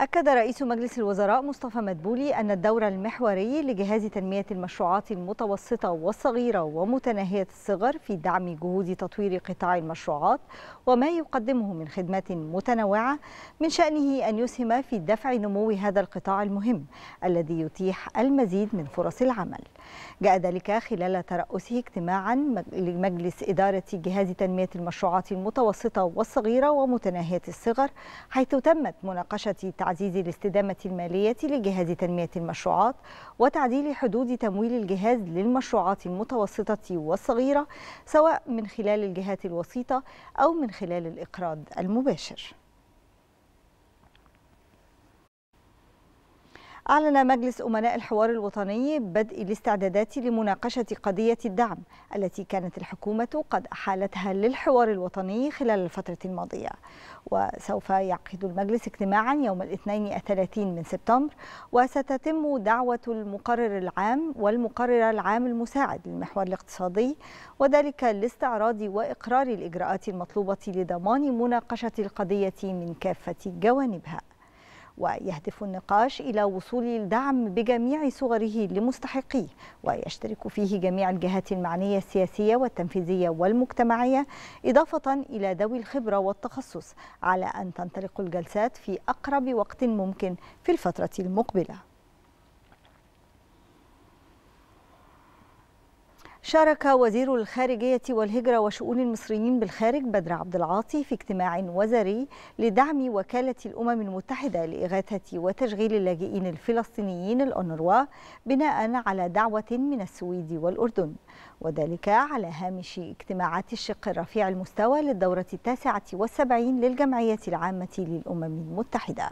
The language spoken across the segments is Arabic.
أكد رئيس مجلس الوزراء مصطفى مدبولي أن الدور المحوري لجهاز تنمية المشروعات المتوسطة والصغيرة ومتناهية الصغر في دعم جهود تطوير قطاع المشروعات وما يقدمه من خدمات متنوعة من شأنه أن يسهم في دفع نمو هذا القطاع المهم الذي يتيح المزيد من فرص العمل جاء ذلك خلال ترأسه اجتماعا لمجلس إدارة جهاز تنمية المشروعات المتوسطة والصغيرة ومتناهية الصغر حيث تمت مناقشة تعزيز الاستدامة المالية لجهاز تنمية المشروعات وتعديل حدود تمويل الجهاز للمشروعات المتوسطة والصغيرة سواء من خلال الجهات الوسيطة أو من خلال الإقراض المباشر أعلن مجلس أمناء الحوار الوطني بدء الاستعدادات لمناقشة قضية الدعم التي كانت الحكومة قد أحالتها للحوار الوطني خلال الفترة الماضية وسوف يعقد المجلس اجتماعا يوم الاثنين الثلاثين من سبتمبر وستتم دعوة المقرر العام والمقرر العام المساعد للمحور الاقتصادي وذلك لاستعراض وإقرار الإجراءات المطلوبة لضمان مناقشة القضية من كافة جوانبها ويهدف النقاش إلى وصول الدعم بجميع صغره لمستحقيه ويشترك فيه جميع الجهات المعنية السياسية والتنفيذية والمجتمعية إضافة إلى ذوي الخبرة والتخصص على أن تنطلق الجلسات في أقرب وقت ممكن في الفترة المقبلة شارك وزير الخارجية والهجرة وشؤون المصريين بالخارج بدر عبد العاطي في اجتماع وزاري لدعم وكالة الأمم المتحدة لإغاثة وتشغيل اللاجئين الفلسطينيين الأونروا بناء على دعوة من السويد والأردن وذلك على هامش اجتماعات الشق الرفيع المستوى للدورة التاسعة والسبعين للجمعية العامة للأمم المتحدة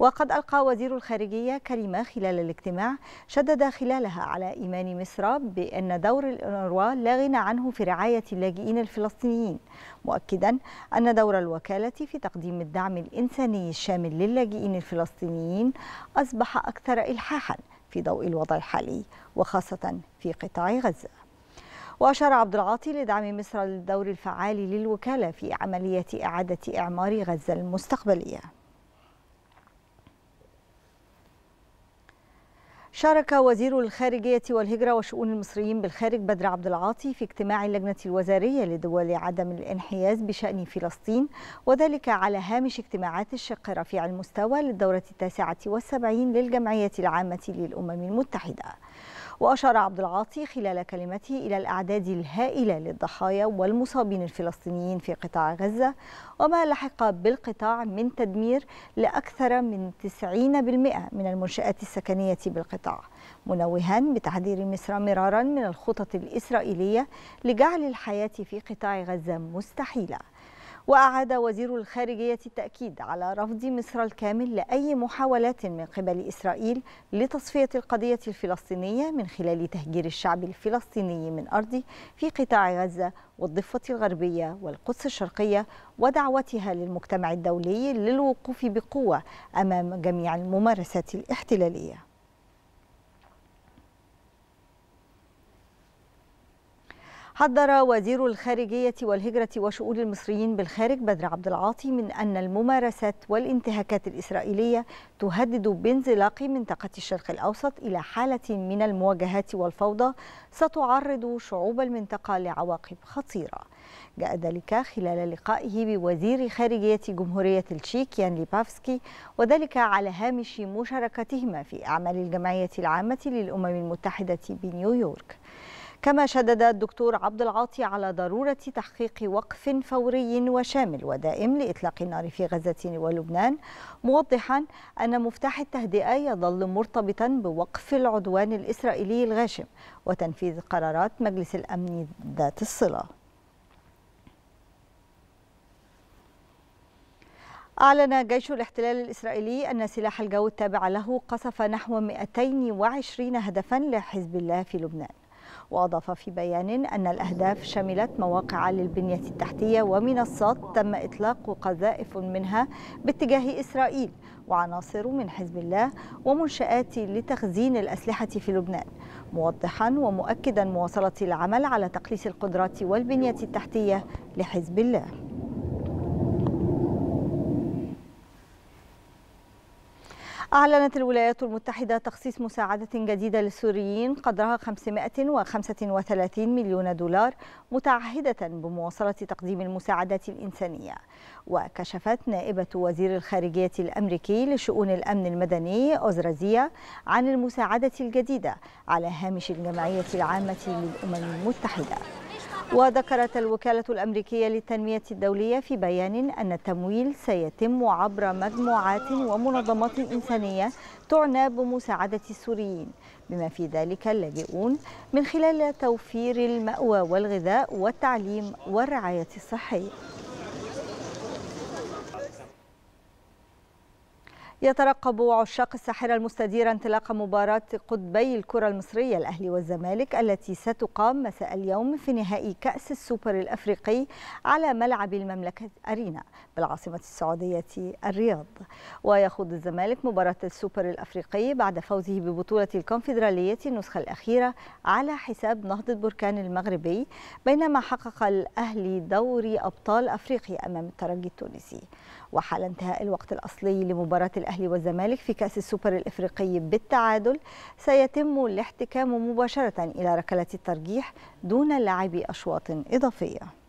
وقد ألقى وزير الخارجية كلمة خلال الاجتماع شدد خلالها على إيمان مصر بأن دور الأنروا لا غنى عنه في رعاية اللاجئين الفلسطينيين مؤكدا أن دور الوكالة في تقديم الدعم الإنساني الشامل للاجئين الفلسطينيين أصبح أكثر إلحاحا في ضوء الوضع الحالي وخاصة في قطاع غزة وأشار عبد العاطي لدعم مصر للدور الفعال للوكالة في عملية إعادة إعمار غزة المستقبلية شارك وزير الخارجية والهجرة وشؤون المصريين بالخارج بدر عبد العاطي في اجتماع اللجنة الوزارية لدول عدم الانحياز بشأن فلسطين وذلك على هامش اجتماعات الشق رفيع المستوى للدورة التاسعة والسبعين للجمعية العامة للأمم المتحدة وأشار عبد العاطي خلال كلمته إلى الأعداد الهائلة للضحايا والمصابين الفلسطينيين في قطاع غزة وما لحق بالقطاع من تدمير لأكثر من 90% من المنشآت السكنية بالقطاع منوها بتحذير مصر مرارا من الخطط الإسرائيلية لجعل الحياة في قطاع غزة مستحيلة وأعاد وزير الخارجية التأكيد على رفض مصر الكامل لأي محاولات من قبل إسرائيل لتصفية القضية الفلسطينية من خلال تهجير الشعب الفلسطيني من أرضه في قطاع غزة والضفة الغربية والقدس الشرقية ودعوتها للمجتمع الدولي للوقوف بقوة أمام جميع الممارسات الاحتلالية حذر وزير الخارجية والهجرة وشؤون المصريين بالخارج بدر عبد العاطي من أن الممارسات والانتهاكات الإسرائيلية تهدد بانزلاق منطقة الشرق الأوسط إلى حالة من المواجهات والفوضى ستعرض شعوب المنطقة لعواقب خطيرة جاء ذلك خلال لقائه بوزير خارجية جمهورية التشيك يان ليبافسكي وذلك على هامش مشاركتهما في أعمال الجمعية العامة للأمم المتحدة بنيويورك كما شدد الدكتور عبد العاطي على ضرورة تحقيق وقف فوري وشامل ودائم لإطلاق النار في غزة ولبنان موضحا أن مفتاح التهدئة يظل مرتبطا بوقف العدوان الإسرائيلي الغاشم وتنفيذ قرارات مجلس الأمن ذات الصلة أعلن جيش الاحتلال الإسرائيلي أن سلاح الجو التابع له قصف نحو 220 هدفا لحزب الله في لبنان وأضاف في بيان أن الأهداف شملت مواقع للبنية التحتية ومنصات تم إطلاق قذائف منها باتجاه إسرائيل وعناصر من حزب الله ومنشآت لتخزين الأسلحة في لبنان موضحا ومؤكدا مواصلة العمل على تقليص القدرات والبنية التحتية لحزب الله أعلنت الولايات المتحدة تخصيص مساعدة جديدة للسوريين قدرها 535 مليون دولار متعهدة بمواصلة تقديم المساعدات الإنسانية وكشفت نائبة وزير الخارجية الأمريكي لشؤون الأمن المدني أوزرازية عن المساعدة الجديدة على هامش الجمعية العامة للأمم المتحدة وذكرت الوكالة الأمريكية للتنمية الدولية في بيان أن التمويل سيتم عبر مجموعات ومنظمات إنسانية تعنى بمساعدة السوريين بما في ذلك اللاجئون من خلال توفير المأوى والغذاء والتعليم والرعاية الصحية يترقب عشاق الساحرة المستديرة انطلاق مباراة قطبي الكرة المصرية الأهلي والزمالك التي ستقام مساء اليوم في نهائي كأس السوبر الأفريقي على ملعب المملكة أرينا بالعاصمة السعودية الرياض ويخوض الزمالك مباراة السوبر الأفريقي بعد فوزه ببطولة الكونفدرالية النسخة الأخيرة على حساب نهضة بركان المغربي بينما حقق الأهلي دوري أبطال أفريقيا أمام الترجي التونسي وحال انتهاء الوقت الأصلي لمباراة الأهلي والزمالك في كأس السوبر الإفريقي بالتعادل سيتم الاحتكام مباشرة إلى ركلة الترجيح دون لعب أشواط إضافية